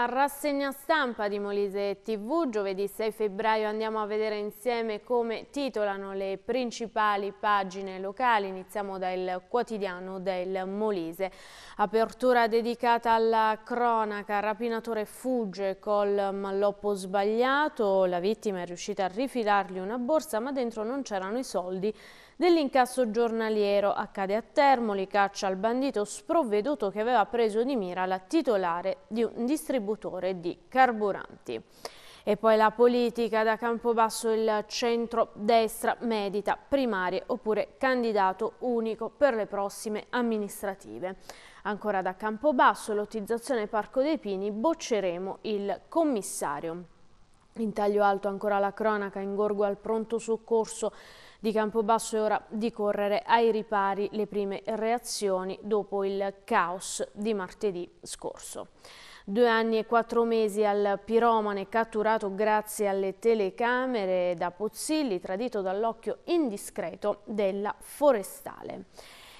A rassegna stampa di Molise TV, giovedì 6 febbraio andiamo a vedere insieme come titolano le principali pagine locali. Iniziamo dal quotidiano del Molise. Apertura dedicata alla cronaca, rapinatore fugge col malloppo sbagliato, la vittima è riuscita a rifilargli una borsa ma dentro non c'erano i soldi dell'incasso giornaliero. Accade a Termoli, caccia al bandito sprovveduto che aveva preso di mira la titolare di un distributore distributore di carburanti. E poi la politica da Campobasso il centro-destra medita primarie oppure candidato unico per le prossime amministrative. Ancora da Campobasso, lottizzazione Parco dei Pini, bocceremo il commissario. In taglio alto ancora la cronaca, ingorgo al pronto soccorso di Campobasso è ora di correre ai ripari le prime reazioni dopo il caos di martedì scorso. Due anni e quattro mesi al piromane catturato grazie alle telecamere da Pozzilli, tradito dall'occhio indiscreto della forestale.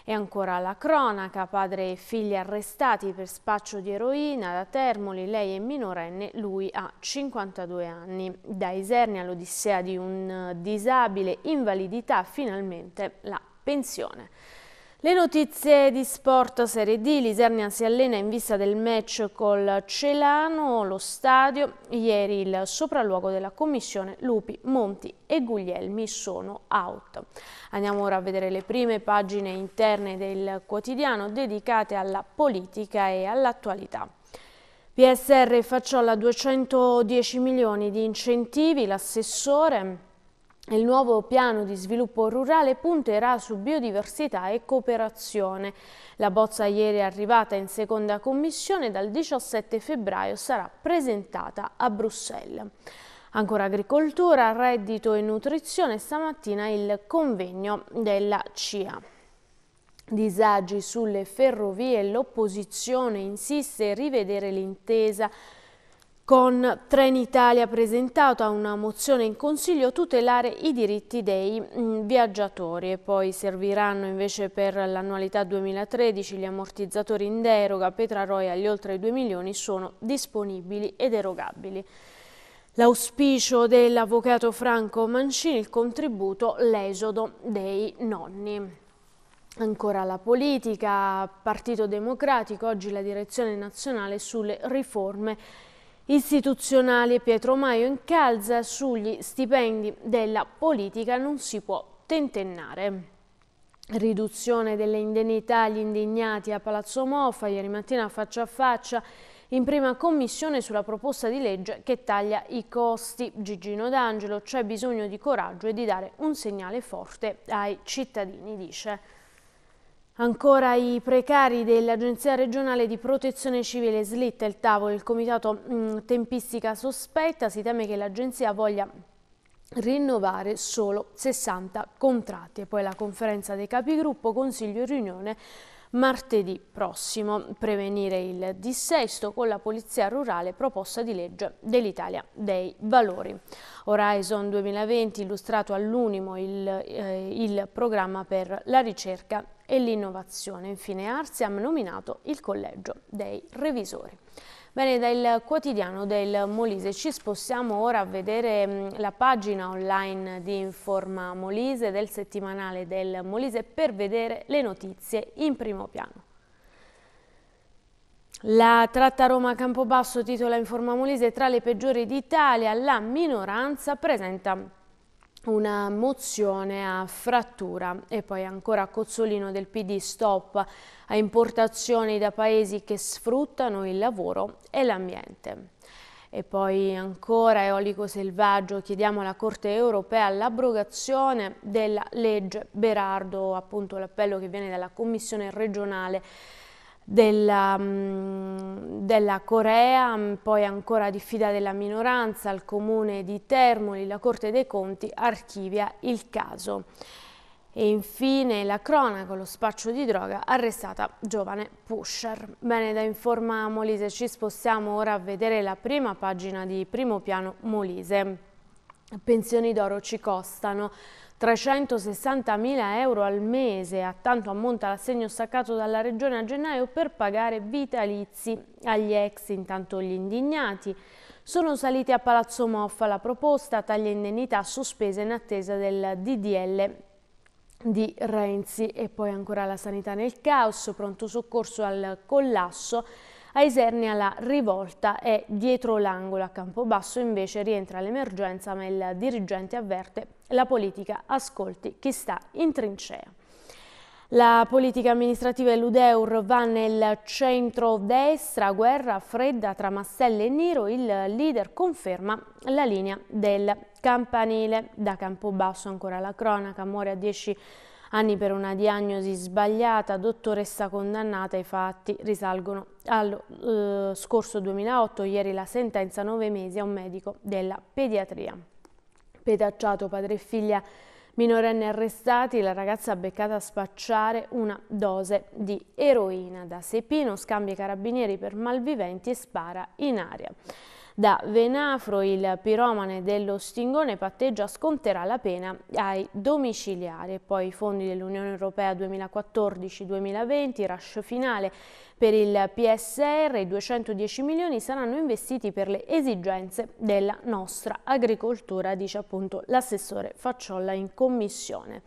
E ancora la cronaca, padre e figli arrestati per spaccio di eroina da Termoli, lei è minorenne, lui ha 52 anni. Da Isernia l'odissea di un disabile, invalidità, finalmente la pensione. Le notizie di sport Serie D, Lisernia si allena in vista del match col Celano, lo stadio, ieri il sopralluogo della commissione Lupi, Monti e Guglielmi sono out. Andiamo ora a vedere le prime pagine interne del quotidiano dedicate alla politica e all'attualità. PSR facciola 210 milioni di incentivi, l'assessore il nuovo piano di sviluppo rurale punterà su biodiversità e cooperazione. La bozza ieri arrivata in seconda commissione dal 17 febbraio sarà presentata a Bruxelles. Ancora agricoltura, reddito e nutrizione, stamattina il convegno della CIA. Disagi sulle ferrovie, l'opposizione insiste a rivedere l'intesa con Trenitalia presentato a una mozione in Consiglio tutelare i diritti dei mm, viaggiatori e poi serviranno invece per l'annualità 2013 gli ammortizzatori in deroga. Petraroia gli oltre 2 milioni sono disponibili ed erogabili. L'auspicio dell'avvocato Franco Mancini, il contributo, l'esodo dei nonni. Ancora la politica, Partito Democratico, oggi la direzione nazionale sulle riforme istituzionali. Pietro Maio incalza sugli stipendi della politica non si può tentennare. Riduzione delle indennità agli indignati a Palazzo Moffa, ieri mattina faccia a faccia in prima commissione sulla proposta di legge che taglia i costi. Gigino D'Angelo, c'è bisogno di coraggio e di dare un segnale forte ai cittadini, dice. Ancora i precari dell'Agenzia regionale di protezione civile slitta il tavolo, il comitato mh, mm, tempistica sospetta, si teme che l'agenzia voglia rinnovare solo 60 contratti e poi la conferenza dei capigruppo, consiglio e riunione martedì prossimo. Prevenire il dissesto con la polizia rurale proposta di legge dell'Italia dei Valori. Horizon 2020 illustrato all'Unimo il, eh, il programma per la ricerca e l'innovazione. Infine Arsiam nominato il collegio dei revisori. Bene, dal quotidiano del Molise ci spostiamo ora a vedere mm, la pagina online di Informa Molise del settimanale del Molise per vedere le notizie in primo piano. La tratta Roma-Campobasso titola Informa Molise tra le peggiori d'Italia, la minoranza presenta una mozione a frattura e poi ancora Cozzolino del PD stop a importazioni da paesi che sfruttano il lavoro e l'ambiente. E poi ancora eolico selvaggio, chiediamo alla Corte europea l'abrogazione della legge Berardo, appunto l'appello che viene dalla Commissione regionale della, mm, della, Corea, mm, poi ancora diffida della minoranza, al comune di Termoli, la Corte dei Conti archivia il caso. E infine la cronaca, lo spaccio di droga, arrestata giovane pusher. Bene, da Informa Molise ci spostiamo ora a vedere la prima pagina di Primo Piano Molise pensioni d'oro ci costano 360.000 euro al mese, a tanto ammonta l'assegno staccato dalla Regione a gennaio per pagare vitalizi agli ex, intanto gli indignati. Sono saliti a Palazzo Moffa la proposta, taglia indennità sospesa in attesa del DDL di Renzi e poi ancora la sanità nel caos, pronto soccorso al collasso a Isernia la rivolta è dietro l'angolo, a Campobasso invece rientra l'emergenza ma il dirigente avverte la politica ascolti chi sta in trincea. La politica amministrativa dell'Udeur va nel centro-destra, guerra fredda tra Mastelle e Niro, il leader conferma la linea del campanile. Da Campobasso ancora la cronaca, muore a 10 Anni per una diagnosi sbagliata, dottoressa condannata ai fatti risalgono allo eh, scorso 2008, ieri la sentenza 9 mesi a un medico della pediatria. Petacciato padre e figlia minorenne arrestati, la ragazza beccata a spacciare una dose di eroina. Da Sepino scambia i carabinieri per malviventi e spara in aria. Da Venafro il piromane dello Stingone patteggia sconterà la pena ai domiciliari. Poi i fondi dell'Unione Europea 2014-2020, rush finale per il PSR i 210 milioni saranno investiti per le esigenze della nostra agricoltura, dice appunto l'assessore Facciolla in commissione.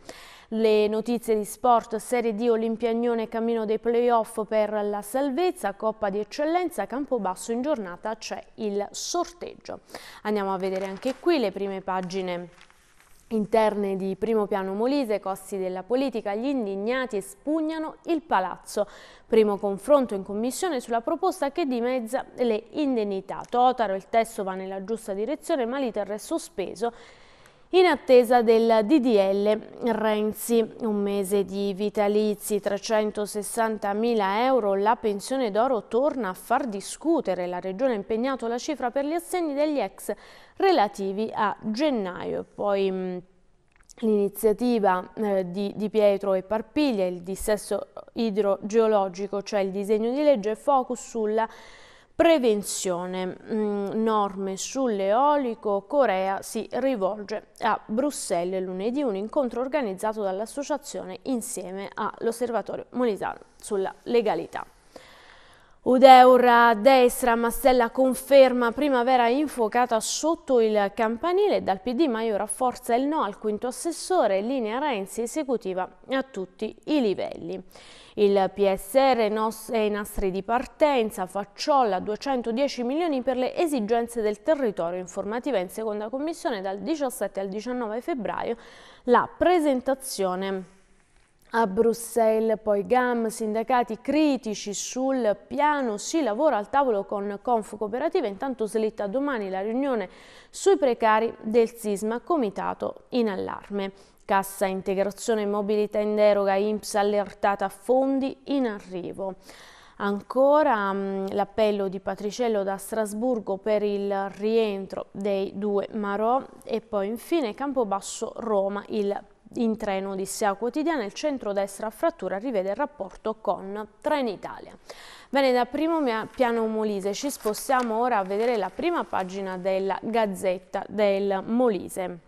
Le notizie di sport, Serie D, Olimpiagnone, cammino dei playoff per la salvezza, Coppa di Eccellenza, Campobasso in giornata c'è il sorteggio. Andiamo a vedere anche qui le prime pagine interne di primo piano Molise, costi della politica, gli indignati espugnano il palazzo. Primo confronto in commissione sulla proposta che dimezza le indennità. Totaro, il testo va nella giusta direzione ma l'iter è sospeso in attesa del DDL Renzi. Un mese di vitalizi, 360.000 euro, la pensione d'oro torna a far discutere. La Regione ha impegnato la cifra per gli assegni degli ex relativi a gennaio. Poi... Mm, l'iniziativa eh, di, di, Pietro e Parpiglia, il dissesso idrogeologico, cioè il disegno di legge, focus sulla Prevenzione, mm, norme sull'eolico, Corea si rivolge a Bruxelles lunedì, un incontro organizzato dall'associazione insieme all'Osservatorio Monetario sulla legalità. Udeur a destra, Mastella conferma primavera infuocata sotto il campanile, dal PD Maio rafforza il no al quinto assessore, linea Renzi esecutiva a tutti i livelli. Il PSR è i nastri di partenza, facciolla 210 milioni per le esigenze del territorio informativa in seconda commissione dal 17 al 19 febbraio, la presentazione a Bruxelles poi GAM, sindacati critici sul piano, si lavora al tavolo con Cooperativa, intanto slitta domani la riunione sui precari del sisma, comitato in allarme. Cassa integrazione mobilità in deroga, INPS allertata, fondi in arrivo. Ancora mm, l'appello di Patriciello da Strasburgo per il rientro dei due Marò e poi infine Campobasso Roma, il in treno di Sea Quotidiana il centro-destra a frattura rivede il rapporto con Trenitalia. Bene, da primo piano Molise ci spostiamo ora a vedere la prima pagina della Gazzetta del Molise.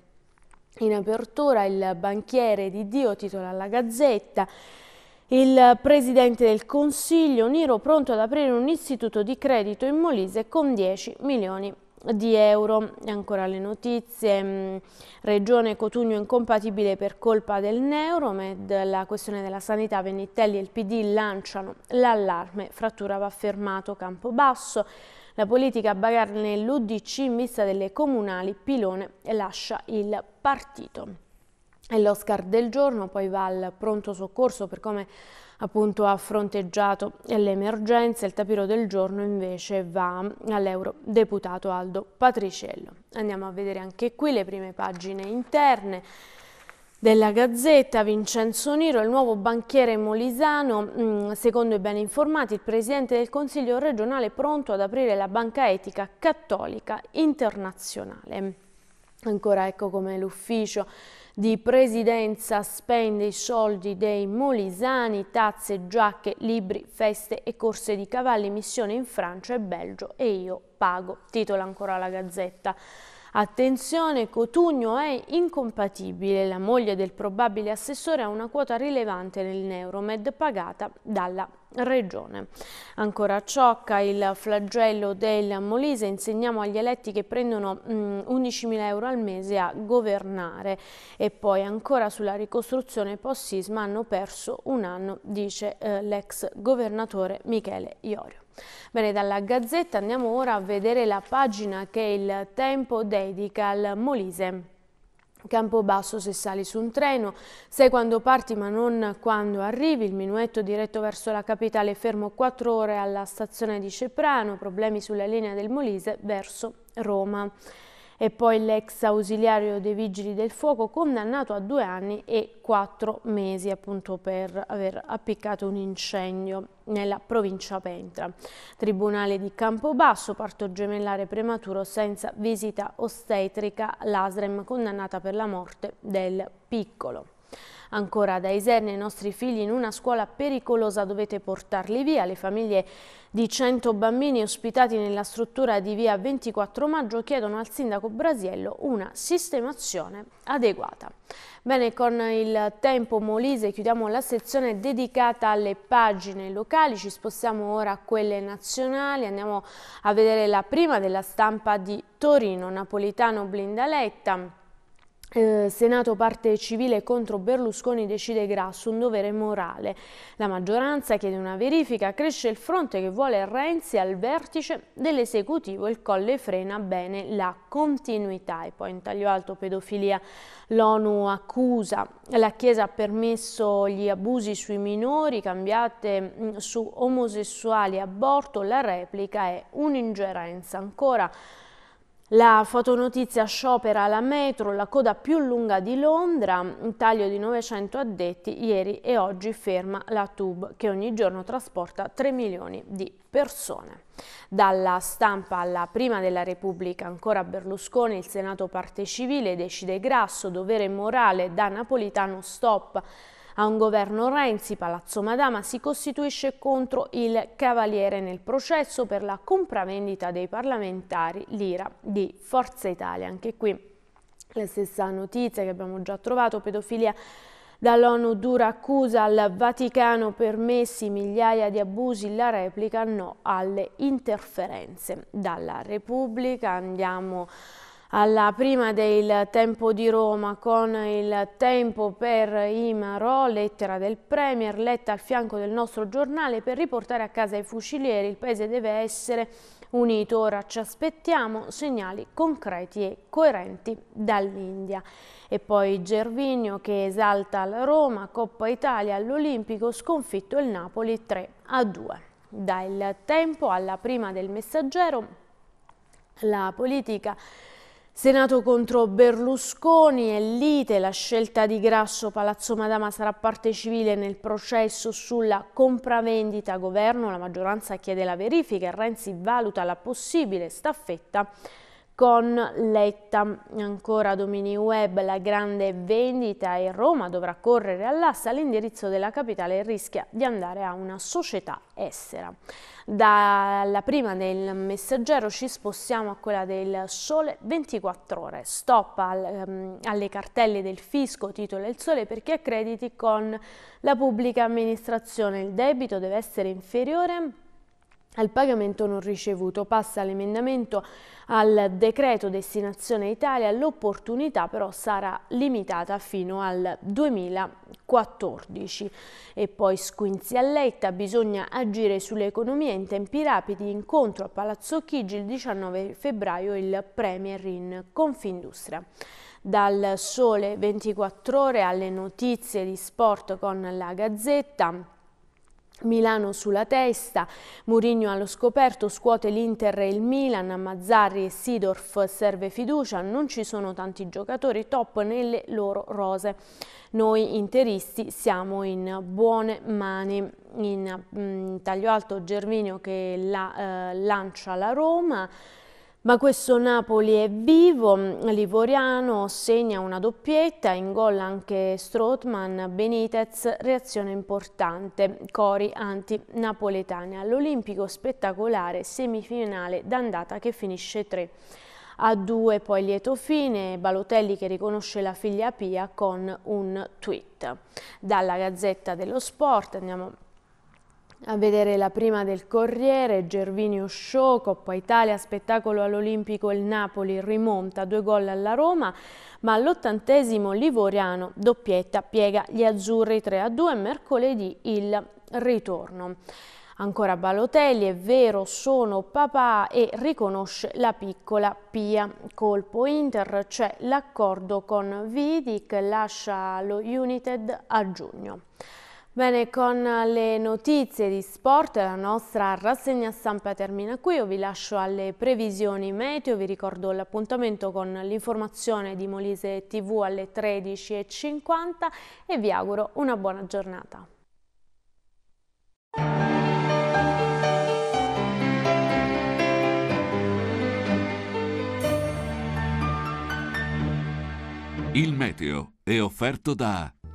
In apertura il banchiere di Dio titola la Gazzetta il presidente del Consiglio Niro pronto ad aprire un istituto di credito in Molise con 10 milioni di euro. E ancora le notizie, mm, Regione Cotugno incompatibile per colpa del Neuromed, la questione della sanità, Venitelli e il PD lanciano l'allarme, frattura va fermato, campo basso. la politica a bagarre nell'UDC in vista delle comunali, Pilone lascia il partito e l'Oscar del giorno, poi va al pronto soccorso per come appunto ha fronteggiato l'emergenza, il tapiro del giorno invece va all'eurodeputato Aldo Patriciello. Andiamo a vedere anche qui le prime pagine interne della Gazzetta, Vincenzo Niro, il nuovo banchiere molisano, mm, secondo i ben informati, il Presidente del Consiglio regionale pronto ad aprire la banca etica cattolica internazionale. Ancora ecco come l'ufficio di presidenza spende i soldi dei molisani, tazze, giacche, libri, feste e corse di cavalli, missione in Francia e Belgio e io pago, titola ancora la Gazzetta. Attenzione, Cotugno è incompatibile, la moglie del probabile assessore ha una quota rilevante nel Neuromed pagata dalla Regione. Ancora ciocca il flagello del Molise, insegniamo agli eletti che prendono 11.000 mm, euro al mese a governare e poi ancora sulla ricostruzione post-sisma hanno perso un anno, dice eh, l'ex governatore Michele Iorio. Bene, dalla Gazzetta andiamo ora a vedere la pagina che il Tempo dedica al Molise. Campobasso se sali su un treno, sei quando parti ma non quando arrivi, il minuetto diretto verso la capitale fermo 4 ore alla stazione di Ceprano, problemi sulla linea del Molise verso Roma e poi l'ex ausiliario dei Vigili del Fuoco condannato a due anni e quattro mesi appunto per aver appiccato un incendio nella provincia Pentra. Tribunale di Campobasso, parto gemellare prematuro senza visita ostetrica, l'ASREM condannata per la morte del piccolo. Ancora da Iserne i nostri figli in una scuola pericolosa dovete portarli via. Le famiglie di 100 bambini ospitati nella struttura di via 24 maggio chiedono al sindaco Brasiello una sistemazione adeguata. Bene, con il tempo Molise chiudiamo la sezione dedicata alle pagine locali, ci spostiamo ora a quelle nazionali, andiamo a vedere la prima della stampa di Torino, Napolitano Blindaletta eh, Senato parte civile contro Berlusconi decide Grasso, un dovere morale. La maggioranza chiede una verifica, cresce il fronte che vuole Renzi al vertice dell'esecutivo, il colle frena bene la continuità. E poi in taglio alto pedofilia l'ONU accusa, la Chiesa ha permesso gli abusi sui minori, cambiate mm, su omosessuali, aborto, la replica è un'ingerenza ancora la fotonotizia sciopera la metro, la coda più lunga di Londra, un taglio di 900 addetti, ieri e oggi ferma la TUB che ogni giorno trasporta 3 milioni di persone. Dalla stampa alla prima della Repubblica, ancora Berlusconi, il Senato parte civile, decide Grasso, dovere morale da Napolitano stop a un governo Renzi, Palazzo Madama si costituisce contro il Cavaliere nel processo per la compravendita dei parlamentari l'IRA di Forza Italia. Anche qui la stessa notizia che abbiamo già trovato, pedofilia Dall'ONU dura accusa al Vaticano permessi migliaia di abusi, la replica no alle interferenze. Dalla Repubblica andiamo a alla prima del tempo di Roma con il tempo per Imaro, lettera del Premier, letta al fianco del nostro giornale per riportare a casa i fucilieri, il paese deve essere unito, ora ci aspettiamo segnali concreti e coerenti dall'India. E poi Gervinio che esalta la Roma, Coppa Italia all'Olimpico, sconfitto il Napoli 3 a 2. Dal tempo alla prima del messaggero, la politica Senato contro Berlusconi e lite, la scelta di Grasso Palazzo Madama sarà parte civile nel processo sulla compravendita governo, la maggioranza chiede la verifica e Renzi valuta la possibile staffetta con Letta. Ancora domini web, la grande vendita e Roma dovrà correre all'assa, all'indirizzo della capitale e rischia di andare a una società estera. Dalla prima del messaggero ci spostiamo a quella del sole 24 ore. Stop al, um, alle cartelle del fisco, titolo il sole, perché accrediti con la pubblica amministrazione. Il debito deve essere inferiore al pagamento non ricevuto. Passa l'emendamento al decreto destinazione Italia, l'opportunità però sarà limitata fino al 2014. E poi Squinzi a Letta, bisogna agire sull'economia in tempi rapidi, incontro a Palazzo Chigi il 19 febbraio il Premier in Confindustria dal sole 24 ore alle notizie di sport con la Gazzetta. Milano sulla testa, Murigno allo scoperto, scuote l'Inter e il Milan, Mazzarri e Sidorf serve fiducia, non ci sono tanti giocatori top nelle loro rose. Noi interisti siamo in buone mani. In, in mm, taglio alto Gervinio che la, eh, lancia la Roma, ma questo Napoli è vivo, Livoriano segna una doppietta, in gol anche Strootman, Benitez, reazione importante, Cori anti napoletane All'Olimpico spettacolare semifinale d'andata che finisce 3 a 2, poi lieto fine, Balotelli che riconosce la figlia Pia con un tweet. Dalla Gazzetta dello Sport andiamo a a vedere la prima del Corriere, Gervinio Show, Coppa Italia, spettacolo all'Olimpico, il Napoli rimonta, due gol alla Roma, ma all'ottantesimo Livoriano, doppietta, piega gli azzurri 3-2, a mercoledì il ritorno. Ancora Balotelli, è vero, sono papà e riconosce la piccola Pia. Colpo Inter, c'è l'accordo con Vidic, lascia lo United a giugno. Bene, con le notizie di sport la nostra rassegna stampa termina qui. Io vi lascio alle previsioni meteo, vi ricordo l'appuntamento con l'informazione di Molise TV alle 13.50 e vi auguro una buona giornata. Il meteo è offerto da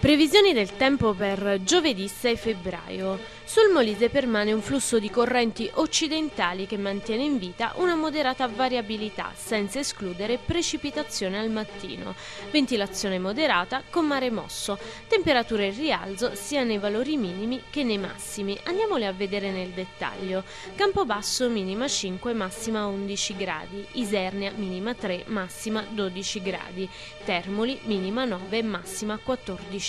Previsioni del tempo per giovedì 6 febbraio. Sul Molise permane un flusso di correnti occidentali che mantiene in vita una moderata variabilità, senza escludere precipitazione al mattino. Ventilazione moderata con mare mosso. Temperature in rialzo sia nei valori minimi che nei massimi. Andiamole a vedere nel dettaglio. Campobasso minima 5, massima 11 gradi. Isernia minima 3, massima 12 gradi. Termoli minima 9, massima 14 gradi.